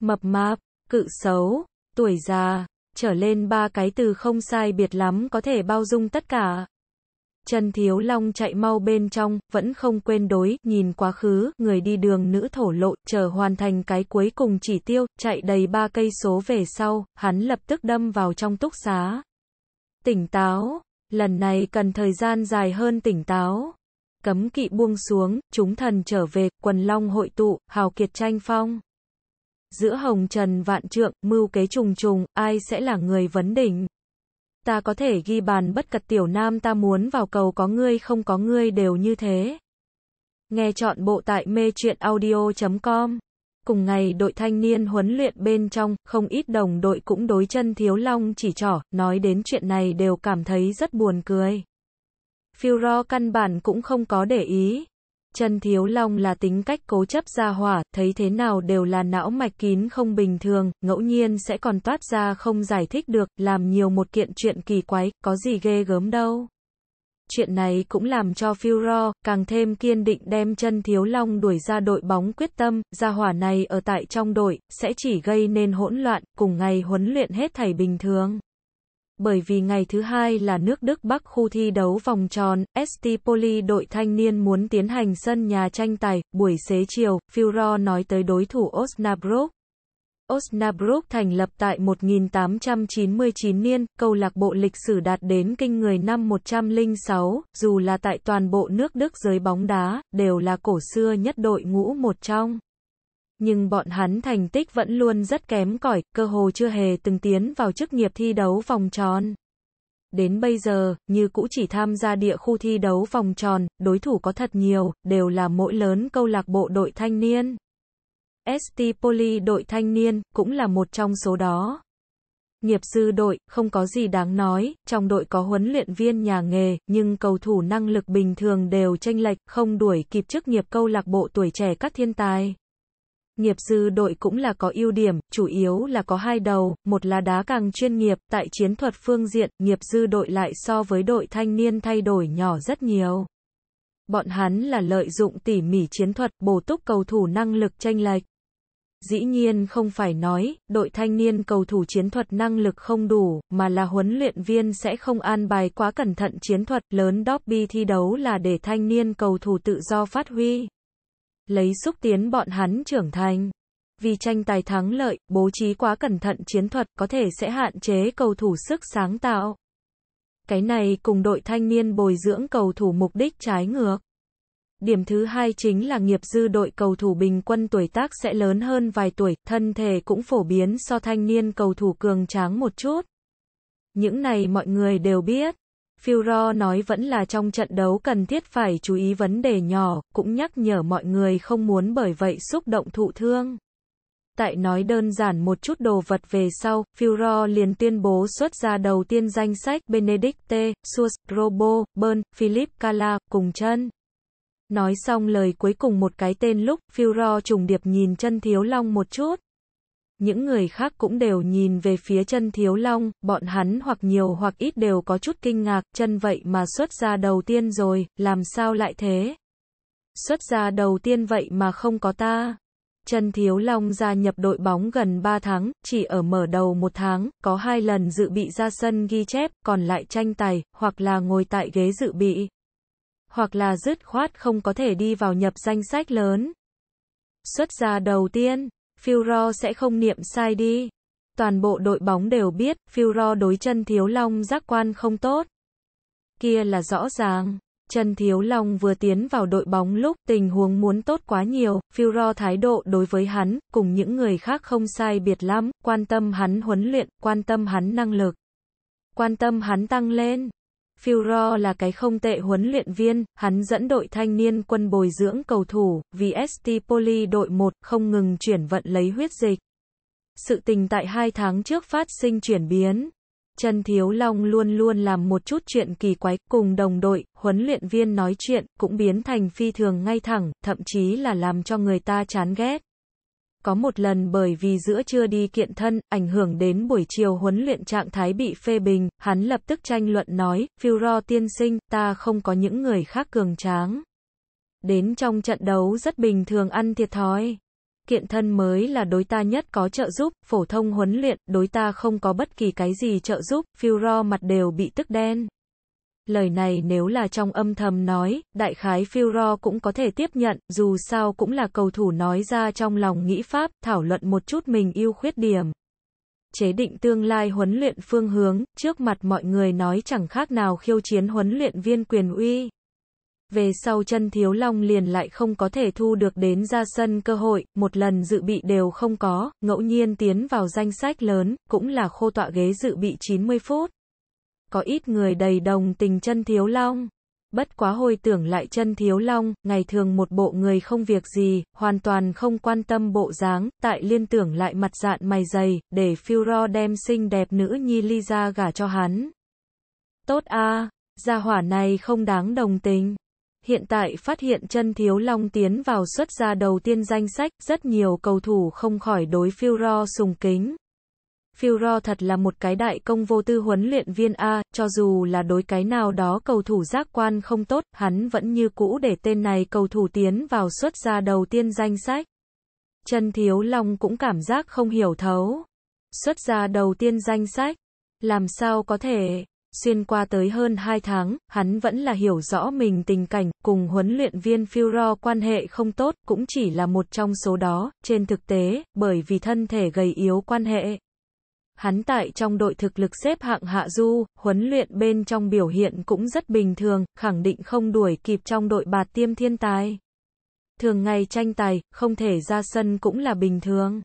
Mập mạp, cự xấu, tuổi già, trở lên ba cái từ không sai biệt lắm có thể bao dung tất cả. Trần Thiếu Long chạy mau bên trong, vẫn không quên đối, nhìn quá khứ, người đi đường nữ thổ lộ, chờ hoàn thành cái cuối cùng chỉ tiêu, chạy đầy ba cây số về sau, hắn lập tức đâm vào trong túc xá. Tỉnh táo, lần này cần thời gian dài hơn tỉnh táo. Cấm kỵ buông xuống, chúng thần trở về, quần long hội tụ, hào kiệt tranh phong giữa hồng trần vạn trượng, mưu kế trùng trùng, ai sẽ là người vấn đỉnh. Ta có thể ghi bàn bất cật tiểu nam ta muốn vào cầu có ngươi không có ngươi đều như thế. Nghe chọn bộ tại mê truyện audio.com. Cùng ngày đội thanh niên huấn luyện bên trong, không ít đồng đội cũng đối chân thiếu long chỉ trỏ, nói đến chuyện này đều cảm thấy rất buồn cười. Fiuro căn bản cũng không có để ý. Trần Thiếu Long là tính cách cố chấp ra hỏa, thấy thế nào đều là não mạch kín không bình thường, ngẫu nhiên sẽ còn toát ra không giải thích được, làm nhiều một kiện chuyện kỳ quái, có gì ghê gớm đâu. Chuyện này cũng làm cho Furo càng thêm kiên định đem chân Thiếu Long đuổi ra đội bóng quyết tâm, ra hỏa này ở tại trong đội, sẽ chỉ gây nên hỗn loạn, cùng ngày huấn luyện hết thảy bình thường bởi vì ngày thứ hai là nước Đức Bắc khu thi đấu vòng tròn, ST Poli đội thanh niên muốn tiến hành sân nhà tranh tài, buổi xế chiều, Furo nói tới đối thủ Osnabrück. Osnabrück thành lập tại 1899 niên, câu lạc bộ lịch sử đạt đến kinh người năm 106, dù là tại toàn bộ nước Đức giới bóng đá, đều là cổ xưa nhất đội ngũ một trong nhưng bọn hắn thành tích vẫn luôn rất kém cỏi, cơ hồ chưa hề từng tiến vào chức nghiệp thi đấu vòng tròn. Đến bây giờ, như cũ chỉ tham gia địa khu thi đấu vòng tròn, đối thủ có thật nhiều, đều là mỗi lớn câu lạc bộ đội thanh niên. ST Poly đội thanh niên, cũng là một trong số đó. Nghiệp dư đội, không có gì đáng nói, trong đội có huấn luyện viên nhà nghề, nhưng cầu thủ năng lực bình thường đều tranh lệch, không đuổi kịp chức nghiệp câu lạc bộ tuổi trẻ các thiên tài. Nghiệp dư đội cũng là có ưu điểm, chủ yếu là có hai đầu, một là đá càng chuyên nghiệp, tại chiến thuật phương diện, nghiệp dư đội lại so với đội thanh niên thay đổi nhỏ rất nhiều. Bọn hắn là lợi dụng tỉ mỉ chiến thuật, bổ túc cầu thủ năng lực tranh lệch. Dĩ nhiên không phải nói, đội thanh niên cầu thủ chiến thuật năng lực không đủ, mà là huấn luyện viên sẽ không an bài quá cẩn thận chiến thuật lớn Dobby thi đấu là để thanh niên cầu thủ tự do phát huy lấy xúc tiến bọn hắn trưởng thành. Vì tranh tài thắng lợi, bố trí quá cẩn thận chiến thuật có thể sẽ hạn chế cầu thủ sức sáng tạo. Cái này cùng đội thanh niên bồi dưỡng cầu thủ mục đích trái ngược. Điểm thứ hai chính là nghiệp dư đội cầu thủ bình quân tuổi tác sẽ lớn hơn vài tuổi, thân thể cũng phổ biến so thanh niên cầu thủ cường tráng một chút. Những này mọi người đều biết. Furo nói vẫn là trong trận đấu cần thiết phải chú ý vấn đề nhỏ, cũng nhắc nhở mọi người không muốn bởi vậy xúc động thụ thương. Tại nói đơn giản một chút đồ vật về sau, Furo liền tuyên bố xuất ra đầu tiên danh sách Benedicte, Suas, Robo, Bern, Philip Cala, cùng chân. Nói xong lời cuối cùng một cái tên lúc, Furo trùng điệp nhìn chân thiếu long một chút. Những người khác cũng đều nhìn về phía chân thiếu long, bọn hắn hoặc nhiều hoặc ít đều có chút kinh ngạc, chân vậy mà xuất ra đầu tiên rồi, làm sao lại thế? Xuất ra đầu tiên vậy mà không có ta. Chân Thiếu Long gia nhập đội bóng gần 3 tháng, chỉ ở mở đầu một tháng, có hai lần dự bị ra sân ghi chép, còn lại tranh tài, hoặc là ngồi tại ghế dự bị, hoặc là dứt khoát không có thể đi vào nhập danh sách lớn. Xuất ra đầu tiên, Furo sẽ không niệm sai đi. Toàn bộ đội bóng đều biết, Furo đối chân Thiếu Long giác quan không tốt. Kia là rõ ràng. Chân Thiếu Long vừa tiến vào đội bóng lúc tình huống muốn tốt quá nhiều, Furo thái độ đối với hắn, cùng những người khác không sai biệt lắm, quan tâm hắn huấn luyện, quan tâm hắn năng lực, quan tâm hắn tăng lên. Fiuro là cái không tệ huấn luyện viên, hắn dẫn đội thanh niên quân bồi dưỡng cầu thủ, vì ST Poli đội 1 không ngừng chuyển vận lấy huyết dịch. Sự tình tại hai tháng trước phát sinh chuyển biến. Trần Thiếu Long luôn luôn làm một chút chuyện kỳ quái, cùng đồng đội, huấn luyện viên nói chuyện, cũng biến thành phi thường ngay thẳng, thậm chí là làm cho người ta chán ghét. Có một lần bởi vì giữa trưa đi kiện thân, ảnh hưởng đến buổi chiều huấn luyện trạng thái bị phê bình, hắn lập tức tranh luận nói, Furo tiên sinh, ta không có những người khác cường tráng. Đến trong trận đấu rất bình thường ăn thiệt thòi. Kiện thân mới là đối ta nhất có trợ giúp, phổ thông huấn luyện, đối ta không có bất kỳ cái gì trợ giúp, Furo mặt đều bị tức đen. Lời này nếu là trong âm thầm nói, đại khái Firo cũng có thể tiếp nhận, dù sao cũng là cầu thủ nói ra trong lòng nghĩ pháp, thảo luận một chút mình yêu khuyết điểm. Chế định tương lai huấn luyện phương hướng, trước mặt mọi người nói chẳng khác nào khiêu chiến huấn luyện viên quyền uy. Về sau chân thiếu long liền lại không có thể thu được đến ra sân cơ hội, một lần dự bị đều không có, ngẫu nhiên tiến vào danh sách lớn, cũng là khô tọa ghế dự bị 90 phút có ít người đầy đồng tình chân thiếu long. Bất quá hồi tưởng lại chân thiếu long, ngày thường một bộ người không việc gì, hoàn toàn không quan tâm bộ dáng, tại liên tưởng lại mặt dạn mày dày, để phiêu ro đem xinh đẹp nữ nhi ly ra gả cho hắn. Tốt a gia hỏa này không đáng đồng tình. Hiện tại phát hiện chân thiếu long tiến vào xuất gia đầu tiên danh sách, rất nhiều cầu thủ không khỏi đối phiêu ro sùng kính. Firo thật là một cái đại công vô tư huấn luyện viên A, cho dù là đối cái nào đó cầu thủ giác quan không tốt, hắn vẫn như cũ để tên này cầu thủ tiến vào xuất ra đầu tiên danh sách. Trần Thiếu Long cũng cảm giác không hiểu thấu. Xuất ra đầu tiên danh sách. Làm sao có thể, xuyên qua tới hơn 2 tháng, hắn vẫn là hiểu rõ mình tình cảnh, cùng huấn luyện viên Furo quan hệ không tốt, cũng chỉ là một trong số đó, trên thực tế, bởi vì thân thể gầy yếu quan hệ. Hắn tại trong đội thực lực xếp hạng hạ du, huấn luyện bên trong biểu hiện cũng rất bình thường, khẳng định không đuổi kịp trong đội bạt tiêm thiên tài. Thường ngày tranh tài, không thể ra sân cũng là bình thường.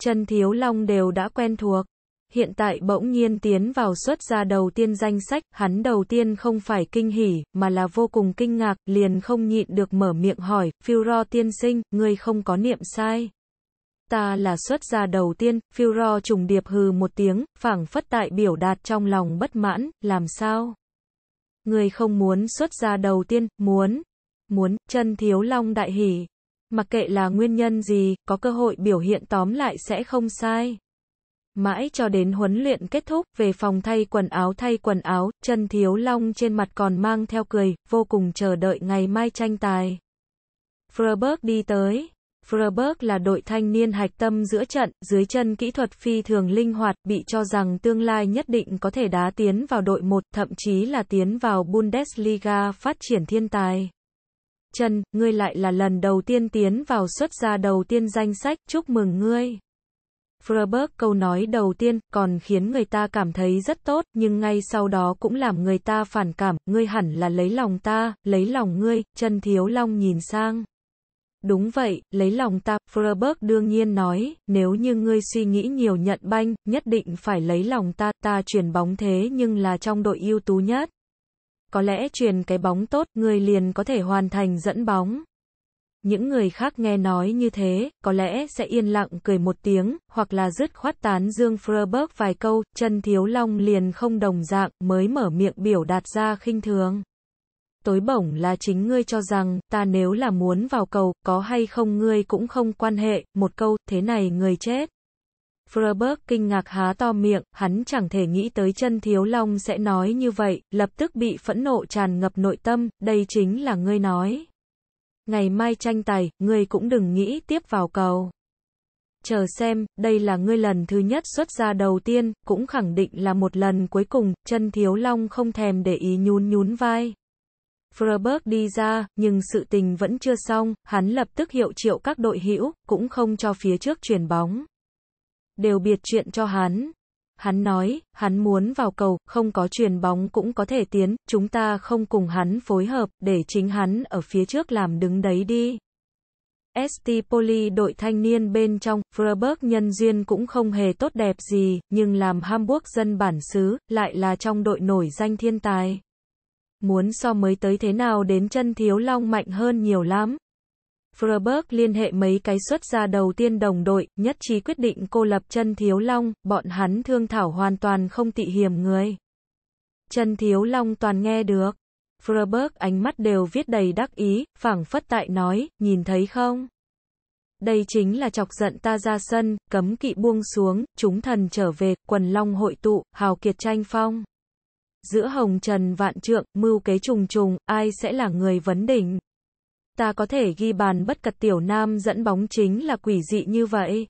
Trần Thiếu Long đều đã quen thuộc. Hiện tại bỗng nhiên tiến vào xuất ra đầu tiên danh sách, hắn đầu tiên không phải kinh hỉ, mà là vô cùng kinh ngạc, liền không nhịn được mở miệng hỏi, phiêu ro tiên sinh, ngươi không có niệm sai ta là xuất gia đầu tiên, phiêu ro trùng điệp hừ một tiếng, phảng phất tại biểu đạt trong lòng bất mãn, làm sao? Người không muốn xuất gia đầu tiên, muốn, muốn, chân thiếu long đại hỉ. Mặc kệ là nguyên nhân gì, có cơ hội biểu hiện tóm lại sẽ không sai. Mãi cho đến huấn luyện kết thúc, về phòng thay quần áo thay quần áo, chân thiếu long trên mặt còn mang theo cười, vô cùng chờ đợi ngày mai tranh tài. Freiburg đi tới. Freiburg là đội thanh niên hạch tâm giữa trận, dưới chân kỹ thuật phi thường linh hoạt, bị cho rằng tương lai nhất định có thể đá tiến vào đội 1, thậm chí là tiến vào Bundesliga phát triển thiên tài. Trần, ngươi lại là lần đầu tiên tiến vào xuất ra đầu tiên danh sách, chúc mừng ngươi. Freiburg câu nói đầu tiên còn khiến người ta cảm thấy rất tốt, nhưng ngay sau đó cũng làm người ta phản cảm, ngươi hẳn là lấy lòng ta, lấy lòng ngươi, Trần thiếu long nhìn sang. Đúng vậy, lấy lòng ta, Freiberg đương nhiên nói, nếu như ngươi suy nghĩ nhiều nhận banh, nhất định phải lấy lòng ta, ta chuyển bóng thế nhưng là trong đội ưu tú nhất. Có lẽ truyền cái bóng tốt, ngươi liền có thể hoàn thành dẫn bóng. Những người khác nghe nói như thế, có lẽ sẽ yên lặng cười một tiếng, hoặc là dứt khoát tán dương Freiberg vài câu, chân thiếu long liền không đồng dạng, mới mở miệng biểu đạt ra khinh thường tối bổng là chính ngươi cho rằng, ta nếu là muốn vào cầu, có hay không ngươi cũng không quan hệ, một câu, thế này người chết. Freiberg kinh ngạc há to miệng, hắn chẳng thể nghĩ tới chân thiếu long sẽ nói như vậy, lập tức bị phẫn nộ tràn ngập nội tâm, đây chính là ngươi nói. Ngày mai tranh tài, ngươi cũng đừng nghĩ tiếp vào cầu. Chờ xem, đây là ngươi lần thứ nhất xuất ra đầu tiên, cũng khẳng định là một lần cuối cùng, chân thiếu long không thèm để ý nhún nhún vai. Freiburg đi ra, nhưng sự tình vẫn chưa xong, hắn lập tức hiệu triệu các đội hữu, cũng không cho phía trước truyền bóng. Đều biệt chuyện cho hắn. Hắn nói, hắn muốn vào cầu, không có truyền bóng cũng có thể tiến, chúng ta không cùng hắn phối hợp, để chính hắn ở phía trước làm đứng đấy đi. ST Poli đội thanh niên bên trong, Freiburg nhân duyên cũng không hề tốt đẹp gì, nhưng làm Hamburg dân bản xứ, lại là trong đội nổi danh thiên tài muốn so mới tới thế nào đến chân thiếu long mạnh hơn nhiều lắm. Freiburg liên hệ mấy cái xuất ra đầu tiên đồng đội, nhất trí quyết định cô lập chân thiếu long, bọn hắn thương thảo hoàn toàn không tị hiểm người. Chân thiếu long toàn nghe được. Freiburg ánh mắt đều viết đầy đắc ý, phảng phất tại nói, nhìn thấy không? Đây chính là chọc giận ta ra sân, cấm kỵ buông xuống, chúng thần trở về, quần long hội tụ, hào kiệt tranh phong. Giữa hồng trần vạn trượng, mưu kế trùng trùng, ai sẽ là người vấn đỉnh? Ta có thể ghi bàn bất cật tiểu nam dẫn bóng chính là quỷ dị như vậy.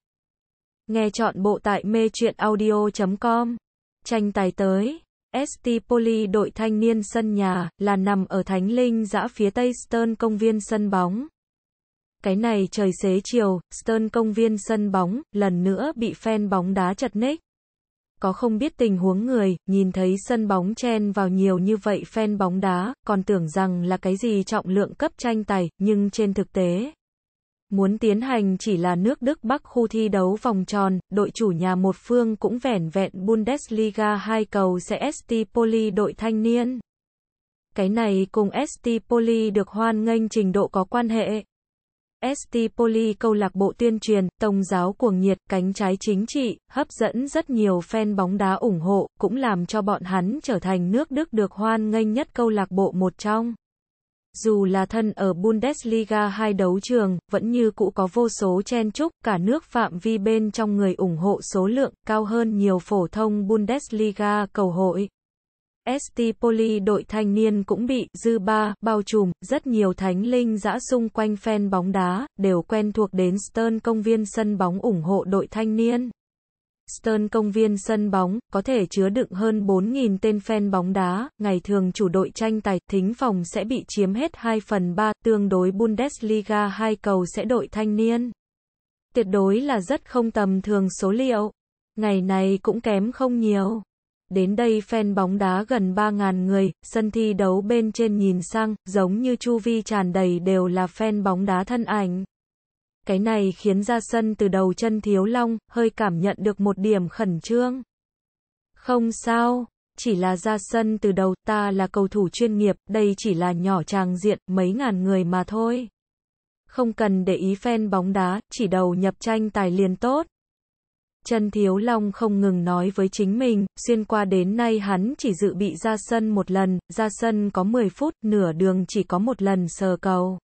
Nghe chọn bộ tại mê truyện audio.com. Tranh tài tới. ST Poly đội thanh niên sân nhà là nằm ở Thánh Linh giã phía tây Stern công viên sân bóng. Cái này trời xế chiều, Stern công viên sân bóng, lần nữa bị fan bóng đá chật ních có không biết tình huống người, nhìn thấy sân bóng chen vào nhiều như vậy fan bóng đá, còn tưởng rằng là cái gì trọng lượng cấp tranh tài, nhưng trên thực tế. Muốn tiến hành chỉ là nước Đức Bắc khu thi đấu vòng tròn, đội chủ nhà một phương cũng vẻn vẹn Bundesliga 2 cầu CST Poli đội thanh niên. Cái này cùng ST Poli được hoan nghênh trình độ có quan hệ. ST Poly câu lạc bộ tuyên truyền, tông giáo cuồng nhiệt, cánh trái chính trị, hấp dẫn rất nhiều fan bóng đá ủng hộ, cũng làm cho bọn hắn trở thành nước Đức được hoan nghênh nhất câu lạc bộ một trong. Dù là thân ở Bundesliga hai đấu trường, vẫn như cũ có vô số chen chúc, cả nước phạm vi bên trong người ủng hộ số lượng cao hơn nhiều phổ thông Bundesliga cầu hội. ST Poly đội thanh niên cũng bị dư ba bao trùm, rất nhiều thánh linh dã xung quanh phen bóng đá, đều quen thuộc đến Stern công viên sân bóng ủng hộ đội thanh niên. Stern công viên sân bóng, có thể chứa đựng hơn 4.000 tên fan bóng đá, ngày thường chủ đội tranh tài, thính phòng sẽ bị chiếm hết 2 phần 3, tương đối Bundesliga hai cầu sẽ đội thanh niên. Tuyệt đối là rất không tầm thường số liệu. Ngày này cũng kém không nhiều. Đến đây fan bóng đá gần 3.000 người, sân thi đấu bên trên nhìn sang, giống như chu vi tràn đầy đều là fan bóng đá thân ảnh. Cái này khiến ra sân từ đầu chân thiếu long, hơi cảm nhận được một điểm khẩn trương. Không sao, chỉ là ra sân từ đầu ta là cầu thủ chuyên nghiệp, đây chỉ là nhỏ tràng diện, mấy ngàn người mà thôi. Không cần để ý fan bóng đá, chỉ đầu nhập tranh tài liền tốt. Trần Thiếu Long không ngừng nói với chính mình, xuyên qua đến nay hắn chỉ dự bị ra sân một lần, ra sân có 10 phút, nửa đường chỉ có một lần sờ cầu.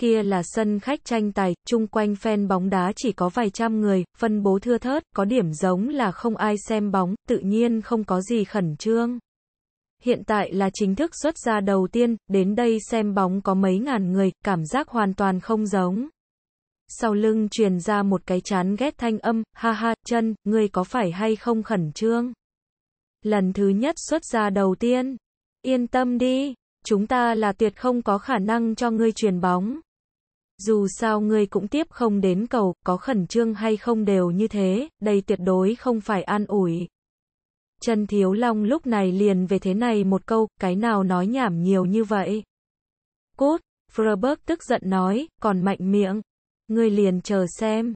Kia là sân khách tranh tài, chung quanh fan bóng đá chỉ có vài trăm người, phân bố thưa thớt, có điểm giống là không ai xem bóng, tự nhiên không có gì khẩn trương. Hiện tại là chính thức xuất ra đầu tiên, đến đây xem bóng có mấy ngàn người, cảm giác hoàn toàn không giống sau lưng truyền ra một cái chán ghét thanh âm, ha ha, chân, ngươi có phải hay không khẩn trương? Lần thứ nhất xuất ra đầu tiên, yên tâm đi, chúng ta là tuyệt không có khả năng cho ngươi truyền bóng. Dù sao ngươi cũng tiếp không đến cầu, có khẩn trương hay không đều như thế, đây tuyệt đối không phải an ủi. Trần Thiếu Long lúc này liền về thế này một câu, cái nào nói nhảm nhiều như vậy. Cốt, Freiburg tức giận nói, còn mạnh miệng người liền chờ xem.